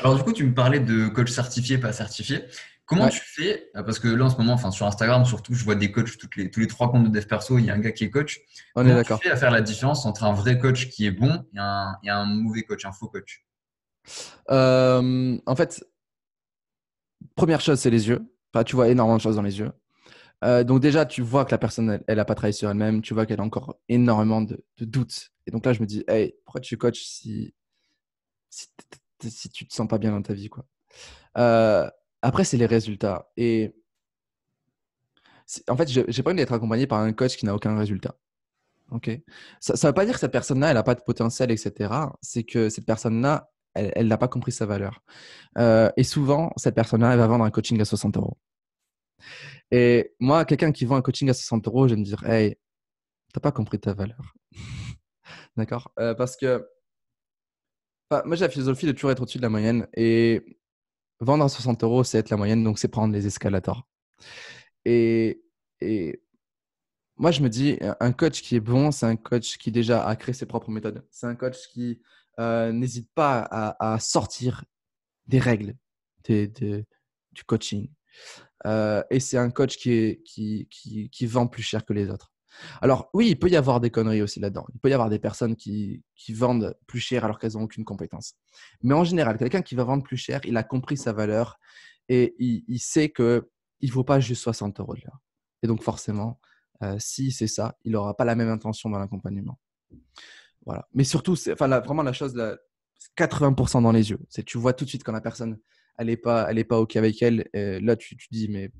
Alors du coup, tu me parlais de coach certifié, pas certifié. Comment tu fais euh, Parce que là, en ce moment, enfin, sur Instagram, surtout, je vois des coachs, toutes les, tous les trois comptes de dev perso, il y a un gars qui est coach. On Comment est d'accord. Tu fais à faire la différence entre un vrai coach qui est bon et un, et un mauvais coach, un faux coach euh, En fait, première chose, c'est les yeux. Enfin, tu vois énormément de choses dans les yeux. Euh, donc déjà, tu vois que la personne, elle n'a pas travaillé sur elle-même, tu vois qu'elle a encore énormément de, doutes. Et donc là, je me dis, hey, pourquoi tu coaches si, si, si tu te sens pas bien dans ta vie quoi. Euh, après, c'est les résultats. Et en fait, j'ai pas envie d'être accompagné par un coach qui n'a aucun résultat. Ok. Ça ne veut pas dire que cette personne-là, elle n'a pas de potentiel, etc. C'est que cette personne-là, elle n'a pas compris sa valeur. Euh, et souvent, cette personne-là, elle va vendre un coaching à 60 euros. Et moi, quelqu'un qui vend un coaching à 60 euros, je vais me dire, hey, t'as pas compris ta valeur. D'accord euh, Parce que moi, j'ai la philosophie de toujours être au-dessus de la moyenne. Et vendre à 60 euros, c'est être la moyenne, donc c'est prendre les escalators. Et, moi, je me dis, un coach qui est bon, c'est un coach qui déjà a créé ses propres méthodes. C'est un coach qui euh, n'hésite pas à, sortir des règles de, du coaching. Euh, et c'est un coach qui, qui, vend plus cher que les autres. Alors oui, il peut y avoir des conneries aussi là-dedans. Il peut y avoir des personnes qui, vendent plus cher alors qu'elles n'ont aucune compétence. Mais en général, quelqu'un qui va vendre plus cher, il a compris sa valeur et il, sait qu'il il vaut pas juste 60 euros de l'heure. Et donc forcément, euh, si c'est ça, il n'aura pas la même intention dans l'accompagnement. Voilà. Mais surtout, enfin, vraiment la chose, c'est 80% dans les yeux. C'est tu vois tout de suite quand la personne elle n'est pas, elle est pas OK avec elle, là, tu, tu dis, mais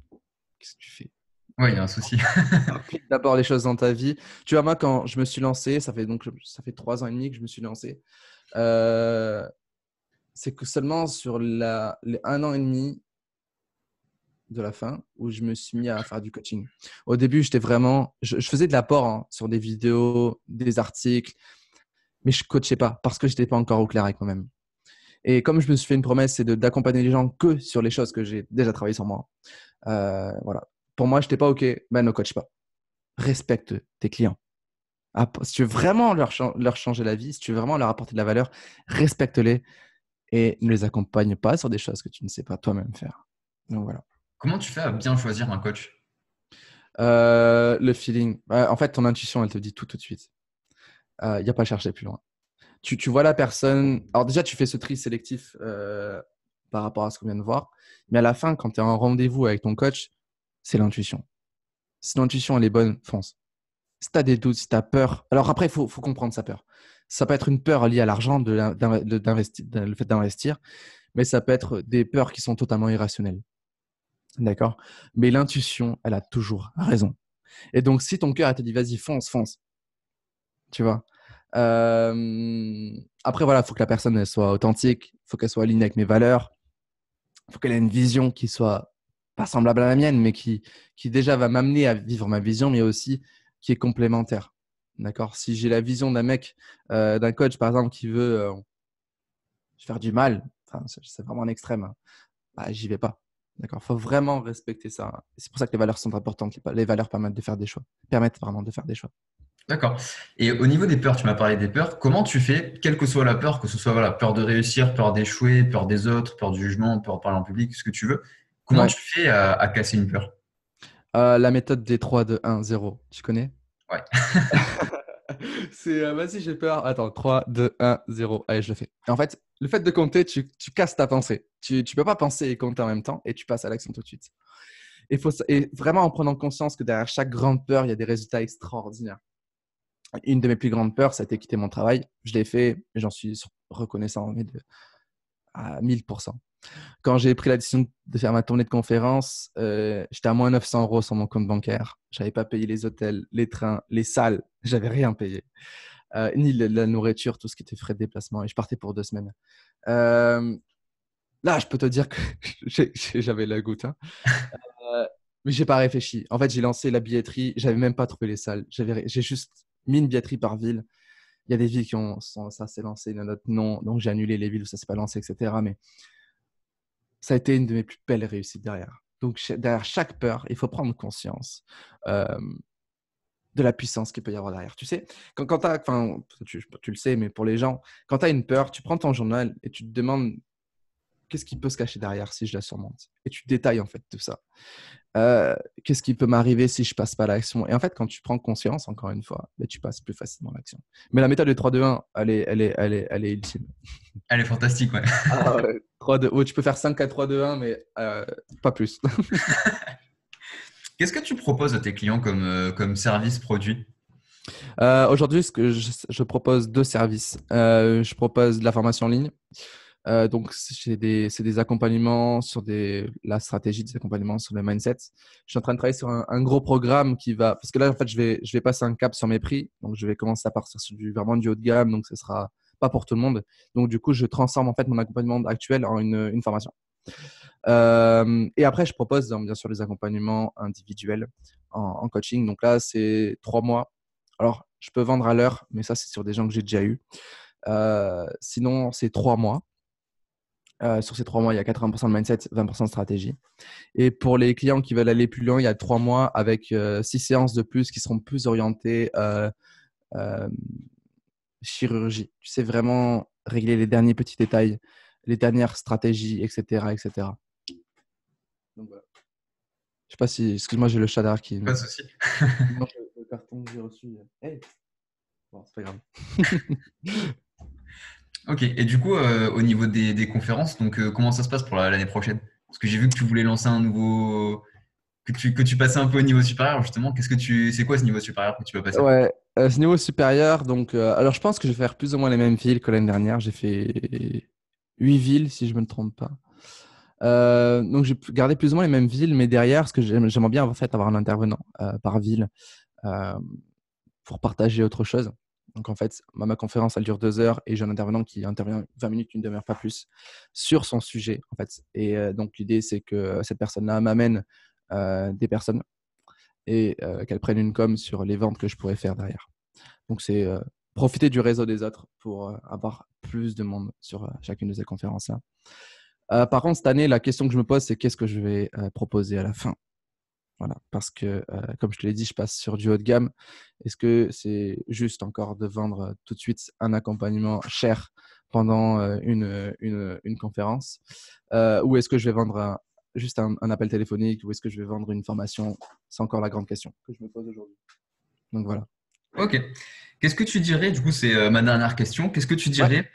qu'est-ce que tu fais oui, il y a un souci. D'abord les choses dans ta vie. Tu vois, moi, quand je me suis lancé, ça fait donc ça fait trois ans et demi que je me suis lancé. Euh, c'est que seulement sur la, un an et demi de la fin où je me suis mis à faire du coaching. Au début, j'étais vraiment, je, faisais de l'apport hein, sur des vidéos, des articles, mais je coachais pas parce que je j'étais pas encore au clair avec moi-même. Et comme je me suis fait une promesse, c'est d'accompagner les gens que sur les choses que j'ai déjà travaillé sur moi. Euh, voilà. Pour moi, je n'étais pas OK, ben ne coach pas. Respecte tes clients. Si tu veux vraiment leur, leur changer la vie, si tu veux vraiment leur apporter de la valeur, respecte-les et ne les accompagne pas sur des choses que tu ne sais pas toi-même faire. Donc voilà. Comment tu fais à bien choisir un coach euh, Le feeling. Bah, en fait, ton intuition, elle te dit tout tout de suite. Il euh, n'y a pas à chercher plus loin tu, tu, vois la personne. Alors, déjà, tu fais ce tri sélectif euh, par rapport à ce qu'on vient de voir. Mais à la fin, quand tu es en rendez-vous avec ton coach, c'est l'intuition. Si l'intuition, elle est bonne, fonce. Si tu as des doutes, si tu as peur. Alors, après, il faut, comprendre sa peur. Ça peut être une peur liée à l'argent, de, le fait d'investir, mais ça peut être des peurs qui sont totalement irrationnelles. D'accord Mais l'intuition, elle a toujours raison. Et donc, si ton cœur te dit, vas-y, fonce, fonce, tu vois, euh, après, voilà, il faut que la personne soit authentique, il faut qu'elle soit alignée avec mes valeurs, il faut qu'elle ait une vision qui soit pas semblable à la mienne, mais qui, qui déjà va m'amener à vivre ma vision, mais aussi qui est complémentaire. D'accord Si j'ai la vision d'un mec, euh, d'un coach par exemple, qui veut euh, faire du mal, c'est vraiment un extrême, hein, bah, j'y vais pas. D'accord faut vraiment respecter ça. C'est pour ça que les valeurs sont importantes. Les valeurs permettent de faire des choix. Permettent vraiment de faire des choix. D'accord. Et au niveau des peurs, tu m'as parlé des peurs. Comment tu fais, quelle que soit la peur, que ce soit peur de réussir, peur d'échouer, peur des autres, peur du jugement, peur de parler en public, ce que tu veux, comment tu fais à, casser une peur euh, La méthode des 3, 2, 1, 0. Tu connais Ouais. C'est euh, vas-y, j'ai peur. Attends, 3, 2, 1, 0. Allez, je le fais. En fait, le fait de compter, tu, tu casses ta pensée. Tu ne peux pas penser et compter en même temps et tu passes à l'action tout de suite. Et, faut, et vraiment en prenant conscience que derrière chaque grande peur, il y a des résultats extraordinaires une de mes plus grandes peurs, ça a été quitter mon travail. Je l'ai fait j'en suis reconnaissant à 1000%. Quand j'ai pris la décision de faire ma tournée de conférence, euh, j'étais à moins 900 euros sur mon compte bancaire. Je n'avais pas payé les hôtels, les trains, les salles. J'avais rien payé. Euh, ni la, nourriture, tout ce qui était frais de déplacement. Et je partais pour deux semaines. Euh, là, je peux te dire que j'avais la goutte. Hein. mais j'ai pas réfléchi. En fait, j'ai lancé la billetterie. J'avais même pas trouvé les salles. J'ai juste mine biatrie par ville. Il y a des villes qui ont ça s'est lancé, il y en a d'autres non. Donc j'ai annulé les villes où ça s'est pas lancé, etc. Mais ça a été une de mes plus belles réussites derrière. Donc derrière chaque peur, il faut prendre conscience. Euh, de la puissance qu'il peut y avoir derrière. Tu sais, quand, quand as, enfin tu, le sais, mais pour les gens, quand tu as une peur, tu prends ton journal et tu te demandes Qu'est-ce qui peut se cacher derrière si je la surmonte Et tu détailles en fait tout ça. Euh, qu'est-ce qui peut m'arriver si je passe pas l'action Et en fait, quand tu prends conscience, encore une fois, bah, tu passes plus facilement l'action. Mais la méthode de 3-2-1, elle est, elle, est, elle, est, elle ultime. Elle est fantastique, ouais. 3, ah tu peux faire 5 à 3-2-1, mais euh, pas plus. Qu'est-ce que tu proposes à tes clients comme, euh, comme service produit Aujourd'hui, je, je, propose deux services. je propose de la formation en ligne. Euh, donc, c'est des, accompagnements sur la stratégie, des accompagnements sur le mindset. Je suis en train de travailler sur un, gros programme qui va. Parce que là, en fait, je vais, passer un cap sur mes prix. Donc, je vais commencer à partir sur du, vraiment du haut de gamme. Donc, ce sera pas pour tout le monde. Donc, du coup, je transforme en fait mon accompagnement actuel en une, formation. Euh, et après, je propose hein, bien sûr les accompagnements individuels en, coaching. Donc là, c'est trois mois. Alors, je peux vendre à l'heure, mais ça, c'est sur des gens que j'ai déjà eu. Euh, sinon, c'est trois mois. Euh, sur ces trois mois, il y a 80% de mindset, 20% de stratégie. Et pour les clients qui veulent aller plus loin, il y a trois mois avec euh, six séances de plus qui seront plus orientées euh, chirurgie. Tu sais vraiment régler les derniers petits détails, les dernières stratégies, etc. etc. Donc Je sais pas si. Excuse-moi, j'ai le chat qui. Pas de souci. le carton que j'ai reçu. Bon, c'est pas grave. Ok, et du coup, euh, au niveau des, conférences, donc euh, comment ça se passe pour l'année prochaine Parce que j'ai vu que tu voulais lancer un nouveau. Que tu, passais un peu au niveau supérieur, justement. Qu'est-ce que tu, c'est quoi ce niveau supérieur que tu veux passer Ouais, euh, ce niveau supérieur, donc. alors, je pense que je vais faire plus ou moins les mêmes villes que l'année dernière. J'ai fait huit villes, si je ne me trompe pas. donc, j'ai gardé plus ou moins les mêmes villes, mais derrière, ce que j'aimerais bien en fait, avoir un intervenant par ville pour partager autre chose. Donc en fait, ma conférence, elle dure deux heures et j'ai un intervenant qui intervient 20 minutes, une demi-heure, pas plus, sur son sujet. En fait. Et euh, donc l'idée, c'est que cette personne-là m'amène euh, des personnes et euh, qu'elle prenne une com sur les ventes que je pourrais faire derrière. Donc c'est profiter du réseau des autres pour avoir plus de monde sur chacune de ces conférences-là. par contre, cette année, la question que je me pose, c'est qu'est-ce que je vais proposer à la fin voilà, parce que, euh, comme je te l'ai dit, je passe sur du haut de gamme. Est-ce que c'est juste encore de vendre euh, tout de suite un accompagnement cher pendant euh, une, une, une conférence Ou est-ce que je vais vendre juste un, appel téléphonique Ou est-ce que je vais vendre une formation C'est encore la grande question que je me pose aujourd'hui. Donc voilà. Ok. Qu'est-ce que tu dirais, du coup, c'est ma dernière question, qu'est-ce que tu dirais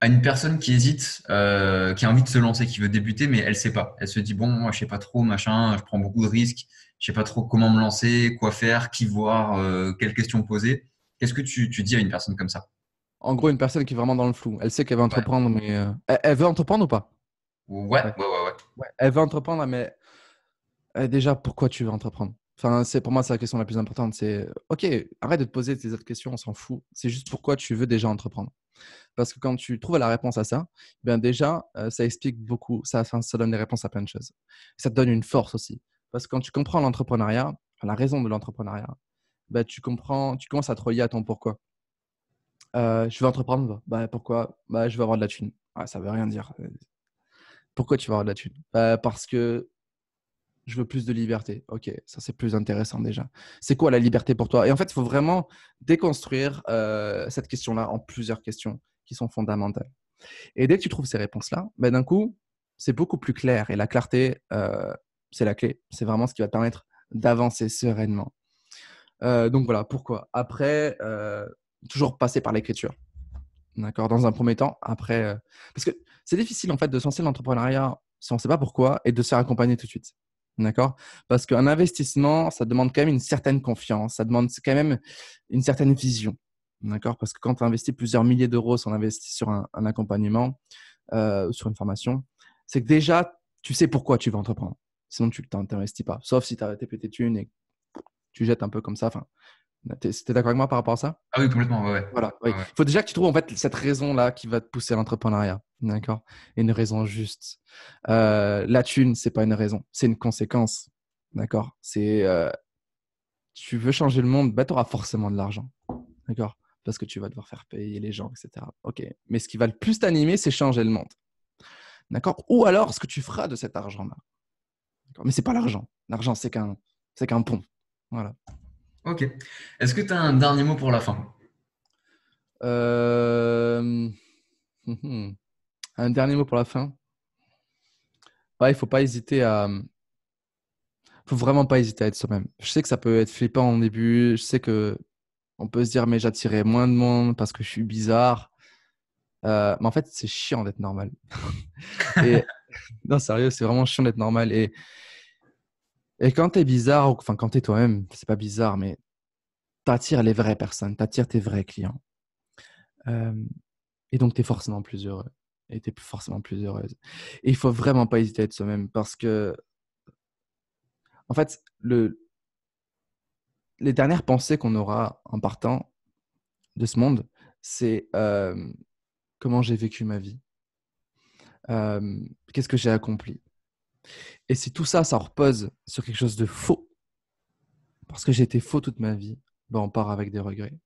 à une personne qui hésite, qui a envie de se lancer, qui veut débuter, mais elle ne sait pas Elle se dit, bon, je ne sais pas trop, machin, je prends beaucoup de risques, je sais pas trop comment me lancer, quoi faire, qui voir, euh, quelles questions poser. Qu'est-ce que tu, dis à une personne comme ça En gros, une personne qui est vraiment dans le flou. Elle sait qu'elle veut entreprendre, mais euh, elle, veut entreprendre ou pas ouais ouais. ouais, Elle veut entreprendre, mais euh, déjà, pourquoi tu veux entreprendre Enfin, c'est pour moi c'est la question la plus importante. C'est ok, arrête de te poser tes autres questions, on s'en fout. C'est juste pourquoi tu veux déjà entreprendre. Parce que quand tu trouves la réponse à ça, bien déjà, ça explique beaucoup. Ça, ça donne des réponses à plein de choses. Ça te donne une force aussi. Parce que quand tu comprends l'entrepreneuriat, la raison de l'entrepreneuriat, bah, tu comprends, tu commences à te relier à ton pourquoi. Euh, je veux entreprendre. Bah, pourquoi bah, Je veux avoir de la thune. Ah, ça veut rien dire. Pourquoi tu veux avoir de la thune bah, Parce que je veux plus de liberté. Ok, ça c'est plus intéressant déjà. C'est quoi la liberté pour toi Et en fait, il faut vraiment déconstruire euh, cette question-là en plusieurs questions qui sont fondamentales. Et dès que tu trouves ces réponses-là, bah, d'un coup, c'est beaucoup plus clair. Et la clarté, euh, c'est la clé. C'est vraiment ce qui va te permettre d'avancer sereinement. Euh, donc voilà, pourquoi Après, euh, toujours passer par l'écriture. D'accord Dans un premier temps, après. Euh, parce que c'est difficile en fait de se lancer l'entrepreneuriat si on ne sait pas pourquoi et de se faire accompagner tout de suite. D'accord Parce qu'un investissement, ça demande quand même une certaine confiance, ça demande quand même une certaine vision. D'accord Parce que quand tu investis plusieurs milliers d'euros, si on investit sur un, un accompagnement, sur une formation, c'est que déjà, tu sais pourquoi tu veux entreprendre. Sinon, tu t'investis pas. Sauf si tu as pété thunes et tu jettes un peu comme ça. Enfin, es d'accord avec moi par rapport à ça Ah oui, complètement. Ouais. Voilà. Il faut déjà que tu trouves en fait cette raison-là qui va te pousser à l'entrepreneuriat, d'accord une raison juste. Euh, la thune, c'est pas une raison, c'est une conséquence, d'accord C'est euh, tu veux changer le monde, bah, tu auras forcément de l'argent, d'accord Parce que tu vas devoir faire payer les gens, etc. Ok. Mais ce qui va le plus t'animer, c'est changer le monde, d'accord Ou alors ce que tu feras de cet argent-là. Mais c'est pas l'argent. L'argent, c'est qu'un, c'est qu'un pont. Voilà. Ok. Est-ce que tu as un dernier mot pour la fin euh, Un dernier mot pour la fin. il faut pas hésiter à. Faut vraiment pas hésiter à être soi-même. Je sais que ça peut être flippant au début. Je sais que on peut se dire mais j'attirais moins de monde parce que je suis bizarre. Euh, mais en fait, c'est chiant d'être normal. et, non, sérieux, c'est vraiment chiant d'être normal. Et, et quand es bizarre, enfin, quand tu es toi-même, c'est pas bizarre, mais t'attires les vraies personnes, t'attires tes vrais clients. Euh, et donc, t'es forcément plus heureux. Et t'es forcément plus heureuse. Et il faut vraiment pas hésiter à être soi-même parce que, en fait, le, les dernières pensées qu'on aura en partant de ce monde, c'est euh, comment j'ai vécu ma vie, euh, qu'est-ce que j'ai accompli. Et si tout ça, ça repose sur quelque chose de faux, parce que j'ai été faux toute ma vie, ben on part avec des regrets.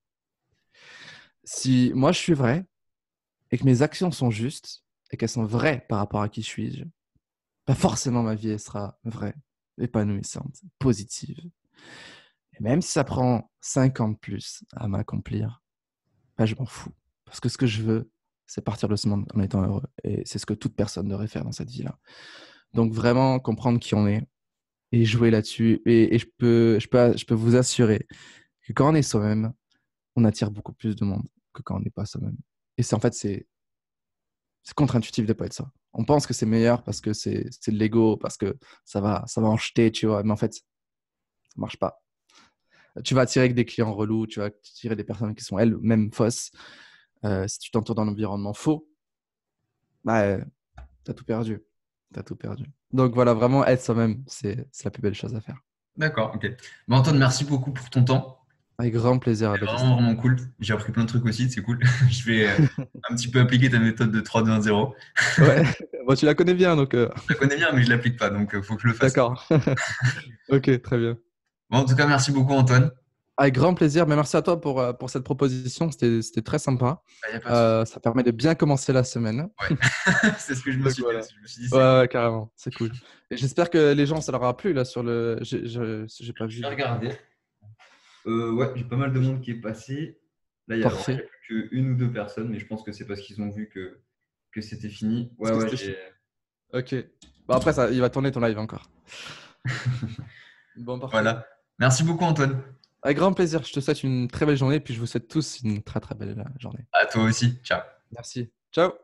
Si moi je suis vrai et que mes actions sont justes et qu'elles sont vraies par rapport à qui je suis, ben forcément ma vie sera vraie, épanouissante, positive. Et même si ça prend 5 ans de plus à m'accomplir, ben, je m'en fous. Parce que ce que je veux, c'est partir de ce monde en étant heureux. Et c'est ce que toute personne devrait faire dans cette vie-là. Donc vraiment comprendre qui on est et jouer là-dessus. Et, je, peux, je, peux, vous assurer que quand on est soi-même, on attire beaucoup plus de monde que quand on n'est pas soi-même. Et c'est en fait, c'est contre-intuitif de pas être ça. On pense que c'est meilleur parce que c'est de l'ego, parce que ça va, ça va en jeter, tu vois. Mais en fait, ça marche pas. Tu vas attirer des clients relous, tu vas attirer des personnes qui sont elles-mêmes fausses. Euh, si tu t'entoures dans environnement faux, bah, euh, t'as tout perdu. as tout perdu. Donc voilà, vraiment être soi-même, c'est la plus belle chose à faire. D'accord, ok. Bah, Antoine, merci beaucoup pour ton temps. Avec grand plaisir. C'est vraiment, vraiment cool. J'ai appris plein de trucs aussi, c'est cool. je vais euh, un petit peu appliquer ta méthode de 3, 2, 1, 0. ouais, tu la connais bien. donc. Je la connais bien, mais je ne l'applique pas, donc il faut que je le fasse. D'accord. ok, très bien. Bon, en tout cas, merci beaucoup, Antoine. Avec grand plaisir. Mais merci à toi pour, euh, pour cette proposition. C'était très sympa. Bah, euh, ça permet de bien commencer la semaine. c'est ce que je me, suis, dit, Ouais, carrément. C'est cool. Et j'espère que les gens, ça leur a plu là sur le. J'ai pas vu. J'ai regardé. Euh, ouais, j'ai pas mal de monde qui est passé. Là, il y a plus qu'une ou deux personnes, mais je pense que c'est parce qu'ils ont vu que, que c'était fini. Ouais, ouais. Ok. après, ça, il va tourner ton live encore. bon, parfait. Voilà. Merci beaucoup, Antoine. Avec grand plaisir. Je te souhaite une très belle journée puis je vous souhaite tous une très très belle journée. À toi aussi. Ciao. Merci. Ciao.